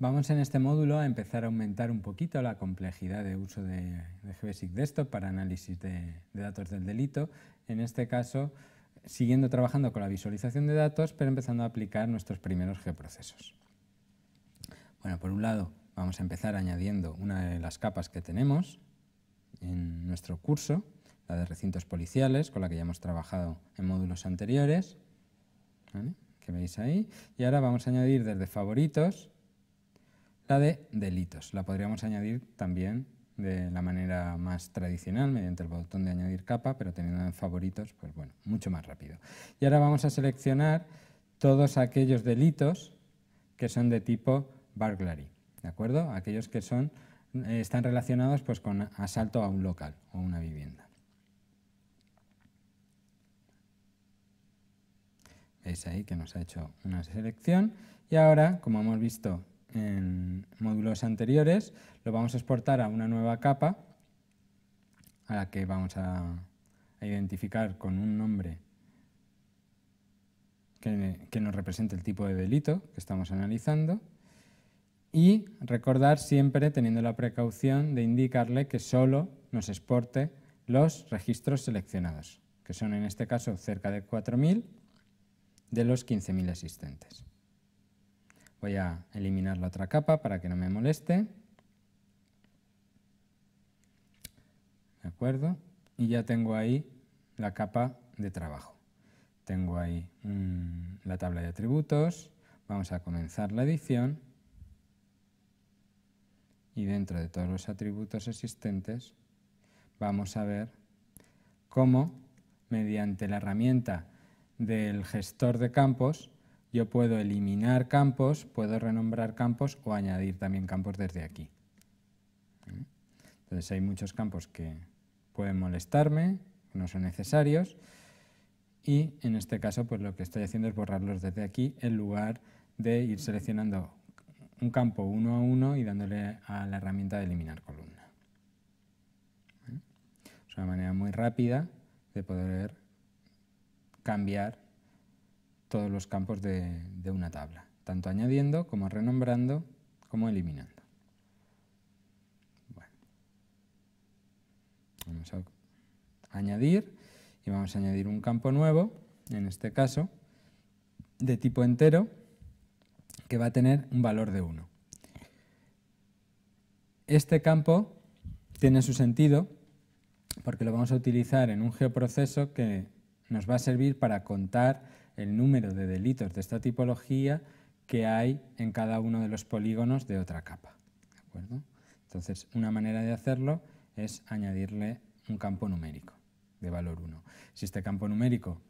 Vamos en este módulo a empezar a aumentar un poquito la complejidad de uso de, de GBSIC Desktop para análisis de, datos del delito, en este caso siguiendo trabajando con la visualización de datos, pero empezando a aplicar nuestros primeros geoprocesos. Bueno, por un lado vamos a empezar añadiendo una de las capas que tenemos en nuestro curso, la de recintos policiales, con la que ya hemos trabajado en módulos anteriores, que veis ahí, y ahora vamos a añadir desde favoritos la de delitos. La podríamos añadir también de la manera más tradicional, mediante el botón de añadir capa, pero teniendo en favoritos, pues bueno, mucho más rápido. Y ahora vamos a seleccionar todos aquellos delitos que son de tipo burglary, ¿de acuerdo? Aquellos que son, eh, están relacionados pues, con asalto a un local o una vivienda. Veis ahí que nos ha hecho una selección y ahora, como hemos visto en módulos anteriores, lo vamos a exportar a una nueva capa a la que vamos a, identificar con un nombre que, nos represente el tipo de delito que estamos analizando y recordar siempre, teniendo la precaución, de indicarle que solo nos exporte los registros seleccionados, que son en este caso cerca de 4.000 de los 15.000 existentes. Voy a eliminar la otra capa para que no me moleste. ¿De acuerdo? Y ya tengo ahí la capa de trabajo. Tengo ahí mm, la tabla de atributos. Vamos a comenzar la edición. Y dentro de todos los atributos existentes vamos a ver cómo mediante la herramienta del gestor de campos yo puedo eliminar campos, puedo renombrar campos o añadir también campos desde aquí. Entonces hay muchos campos que pueden molestarme, que no son necesarios, y en este caso pues lo que estoy haciendo es borrarlos desde aquí en lugar de ir seleccionando un campo uno a uno y dándole a la herramienta de eliminar columna. ¿Eh? Es una manera muy rápida de poder cambiar todos los campos de, una tabla, tanto añadiendo como renombrando como eliminando. Vamos a añadir y vamos a añadir un campo nuevo, en este caso, de tipo entero, que va a tener un valor de 1. Este campo tiene su sentido porque lo vamos a utilizar en un geoproceso que nos va a servir para contar el número de delitos de esta tipología que hay en cada uno de los polígonos de otra capa. ¿de acuerdo? Entonces, una manera de hacerlo es añadirle un campo numérico de valor 1. Si este campo numérico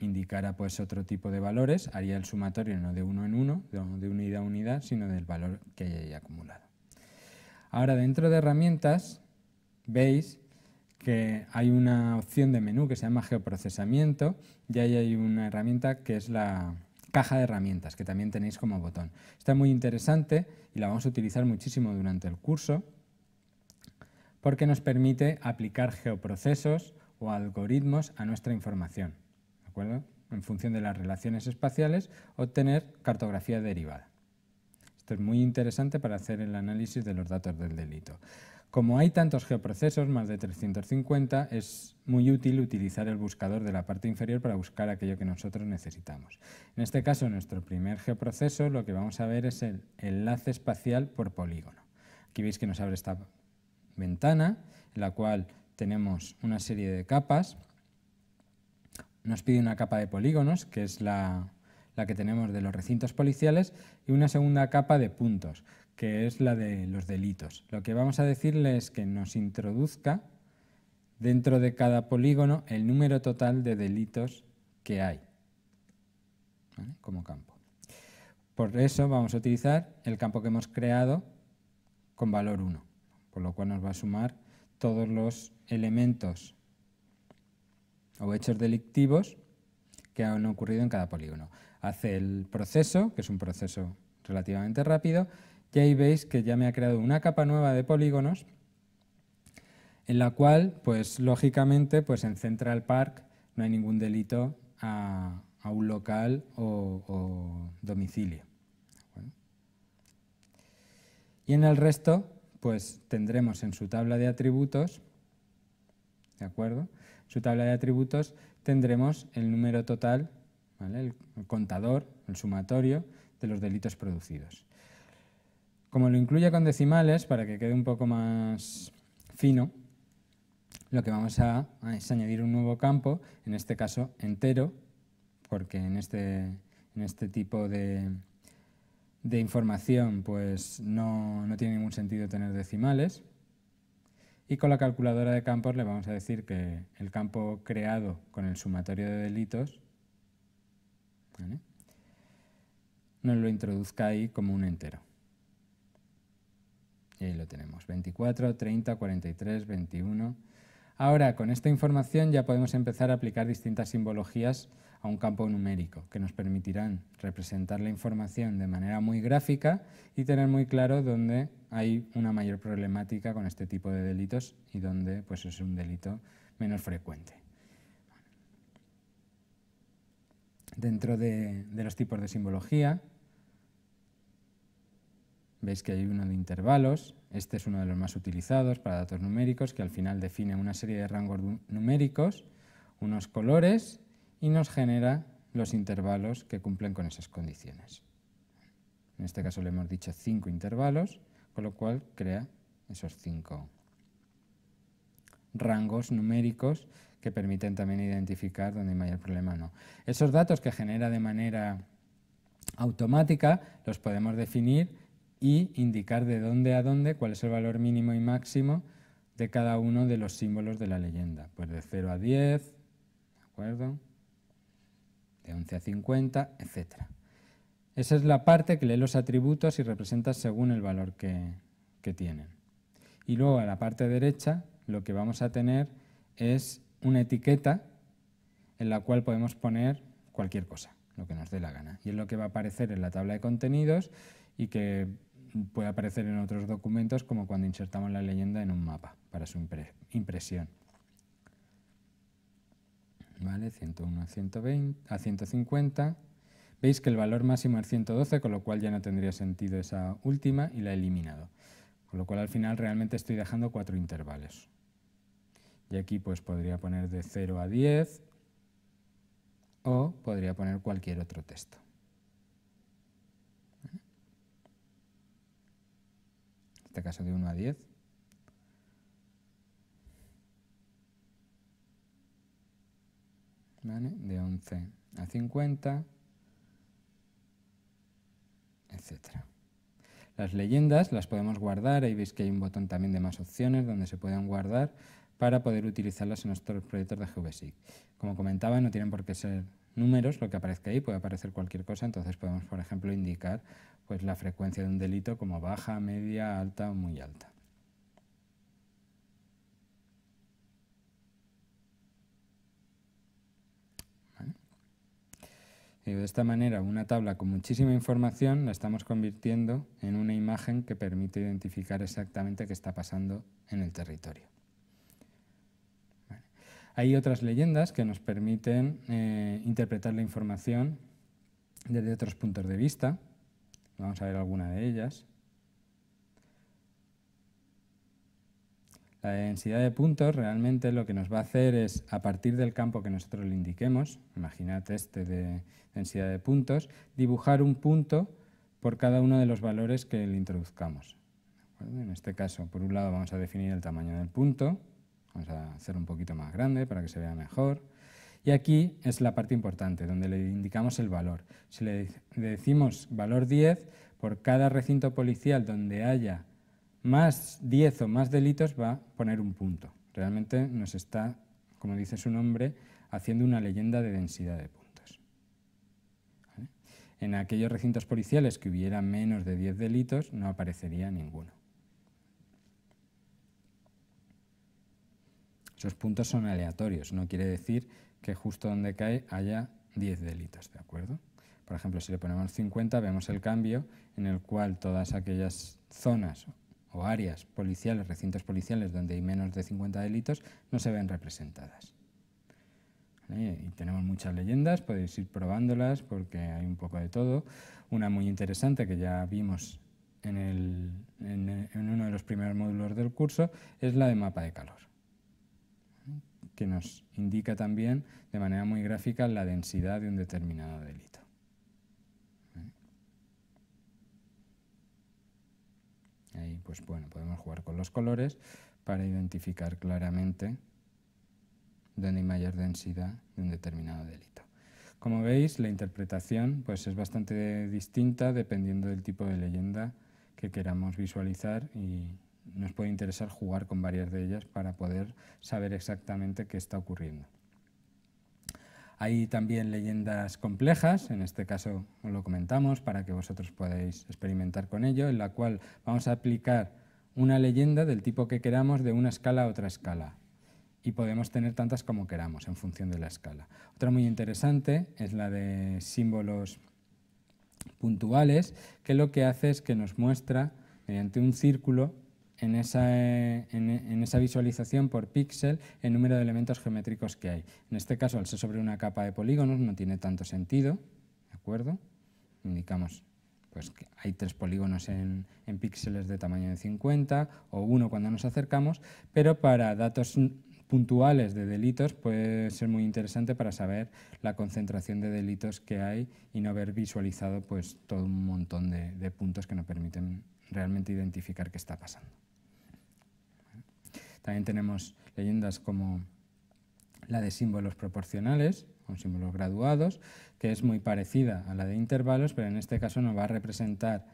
indicara pues otro tipo de valores, haría el sumatorio no de 1 en 1, de unidad a unidad, sino del valor que hay acumulado. Ahora, dentro de herramientas, veis que hay una opción de menú que se llama geoprocesamiento y ahí hay una herramienta que es la caja de herramientas, que también tenéis como botón. Está muy interesante y la vamos a utilizar muchísimo durante el curso porque nos permite aplicar geoprocesos o algoritmos a nuestra información, En función de las relaciones espaciales, obtener cartografía derivada. Esto es muy interesante para hacer el análisis de los datos del delito. Como hay tantos geoprocesos, más de 350, es muy útil utilizar el buscador de la parte inferior para buscar aquello que nosotros necesitamos. En este caso, nuestro primer geoproceso, lo que vamos a ver es el enlace espacial por polígono. Aquí veis que nos abre esta ventana, en la cual tenemos una serie de capas. Nos pide una capa de polígonos, que es la, la que tenemos de los recintos policiales, y una segunda capa de puntos, que es la de los delitos. Lo que vamos a decirle es que nos introduzca dentro de cada polígono el número total de delitos que hay como campo. Por eso vamos a utilizar el campo que hemos creado con valor 1, por lo cual nos va a sumar todos los elementos o hechos delictivos que han ocurrido en cada polígono. Hace el proceso, que es un proceso relativamente rápido, y ahí veis que ya me ha creado una capa nueva de polígonos en la cual, pues lógicamente, pues en Central Park no hay ningún delito a, un local o, domicilio. Y en el resto, pues tendremos en su tabla de atributos, ¿de acuerdo? Su tabla de atributos tendremos el número total, el contador, el sumatorio de los delitos producidos. Como lo incluye con decimales, para que quede un poco más fino, lo que vamos a es añadir un nuevo campo, en este caso entero, porque en este, en este tipo de, información pues no, tiene ningún sentido tener decimales. Y con la calculadora de campos le vamos a decir que el campo creado con el sumatorio de delitos nos lo introduzca ahí como un entero ahí lo tenemos, 24, 30, 43, 21. Ahora, con esta información ya podemos empezar a aplicar distintas simbologías a un campo numérico que nos permitirán representar la información de manera muy gráfica y tener muy claro dónde hay una mayor problemática con este tipo de delitos y dónde pues, es un delito menos frecuente. Dentro de los tipos de simbología, Veis que hay uno de intervalos, este es uno de los más utilizados para datos numéricos, que al final define una serie de rangos numéricos, unos colores y nos genera los intervalos que cumplen con esas condiciones. En este caso le hemos dicho cinco intervalos, con lo cual crea esos cinco rangos numéricos que permiten también identificar dónde hay mayor problema o no. Esos datos que genera de manera automática los podemos definir y indicar de dónde a dónde cuál es el valor mínimo y máximo de cada uno de los símbolos de la leyenda. Pues de 0 a 10, ¿de acuerdo? De 11 a 50, etc. Esa es la parte que lee los atributos y representa según el valor que, que tienen. Y luego a la parte derecha lo que vamos a tener es una etiqueta en la cual podemos poner cualquier cosa, lo que nos dé la gana. Y es lo que va a aparecer en la tabla de contenidos y que puede aparecer en otros documentos como cuando insertamos la leyenda en un mapa para su impresión. ¿Vale? 101 a, 120, a 150. Veis que el valor máximo es 112, con lo cual ya no tendría sentido esa última y la he eliminado. Con lo cual al final realmente estoy dejando cuatro intervalos. Y aquí pues podría poner de 0 a 10 o podría poner cualquier otro texto. este caso de 1 a 10. De 11 a 50, etcétera. Las leyendas las podemos guardar, ahí veis que hay un botón también de más opciones donde se pueden guardar para poder utilizarlas en nuestros proyectos de GVSIG. Como comentaba, no tienen por qué ser números lo que aparezca ahí, puede aparecer cualquier cosa, entonces podemos, por ejemplo, indicar pues la frecuencia de un delito como baja, media, alta o muy alta. de esta manera, una tabla con muchísima información la estamos convirtiendo en una imagen que permite identificar exactamente qué está pasando en el territorio. Hay otras leyendas que nos permiten eh, interpretar la información desde otros puntos de vista, Vamos a ver alguna de ellas. La densidad de puntos realmente lo que nos va a hacer es, a partir del campo que nosotros le indiquemos, imagínate este de densidad de puntos, dibujar un punto por cada uno de los valores que le introduzcamos. En este caso, por un lado vamos a definir el tamaño del punto, vamos a hacer un poquito más grande para que se vea mejor, y aquí es la parte importante, donde le indicamos el valor. Si le decimos valor 10, por cada recinto policial donde haya más 10 o más delitos va a poner un punto. Realmente nos está, como dice su nombre, haciendo una leyenda de densidad de puntos. En aquellos recintos policiales que hubiera menos de 10 delitos no aparecería ninguno. Esos puntos son aleatorios, no quiere decir que justo donde cae haya 10 delitos, ¿de acuerdo? Por ejemplo, si le ponemos 50, vemos el cambio en el cual todas aquellas zonas o áreas policiales, recintos policiales donde hay menos de 50 delitos, no se ven representadas. Y tenemos muchas leyendas, podéis ir probándolas porque hay un poco de todo. Una muy interesante que ya vimos en uno de los primeros módulos del curso es la de mapa de calor que nos indica también de manera muy gráfica la densidad de un determinado delito. Ahí, pues bueno, podemos jugar con los colores para identificar claramente dónde hay mayor densidad de un determinado delito. Como veis, la interpretación pues, es bastante distinta dependiendo del tipo de leyenda que queramos visualizar y, nos puede interesar jugar con varias de ellas para poder saber exactamente qué está ocurriendo. Hay también leyendas complejas, en este caso lo comentamos para que vosotros podáis experimentar con ello, en la cual vamos a aplicar una leyenda del tipo que queramos de una escala a otra escala y podemos tener tantas como queramos en función de la escala. Otra muy interesante es la de símbolos puntuales, que lo que hace es que nos muestra mediante un círculo en esa, visualización por píxel el número de elementos geométricos que hay. En este caso, al ser sobre una capa de polígonos, no tiene tanto sentido, ¿de Indicamos pues que hay tres polígonos en, píxeles de tamaño de 50 o uno cuando nos acercamos, pero para datos puntuales de delitos puede ser muy interesante para saber la concentración de delitos que hay y no haber visualizado pues todo un montón de puntos que nos permiten realmente identificar qué está pasando. También tenemos leyendas como la de símbolos proporcionales, con símbolos graduados, que es muy parecida a la de intervalos, pero en este caso nos va a representar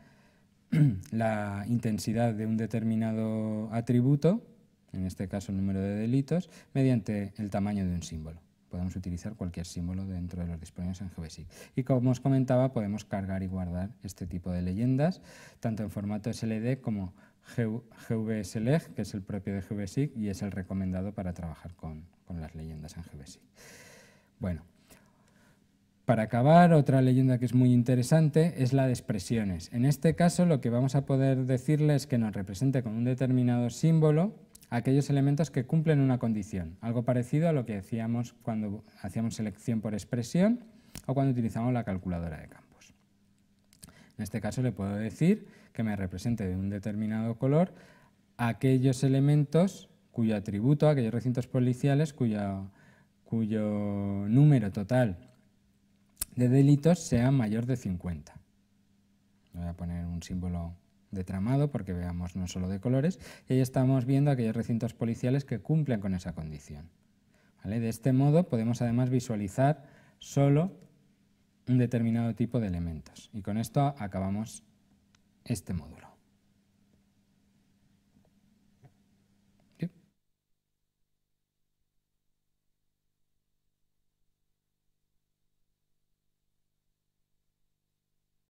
la intensidad de un determinado atributo, en este caso el número de delitos, mediante el tamaño de un símbolo. Podemos utilizar cualquier símbolo dentro de los disponibles en GBSIC. Y como os comentaba, podemos cargar y guardar este tipo de leyendas, tanto en formato SLD como GVSLEG, e que es el propio de GVSIG y es el recomendado para trabajar con, las leyendas en GVSIG. Bueno, para acabar, otra leyenda que es muy interesante es la de expresiones. En este caso, lo que vamos a poder decirle es que nos represente con un determinado símbolo aquellos elementos que cumplen una condición, algo parecido a lo que hacíamos cuando hacíamos selección por expresión o cuando utilizamos la calculadora de campo. En este caso le puedo decir que me represente de un determinado color aquellos elementos cuyo atributo, aquellos recintos policiales cuyo, número total de delitos sea mayor de 50. Voy a poner un símbolo de tramado porque veamos no solo de colores, y ahí estamos viendo aquellos recintos policiales que cumplen con esa condición. De este modo podemos además visualizar solo un determinado tipo de elementos. Y con esto acabamos este módulo.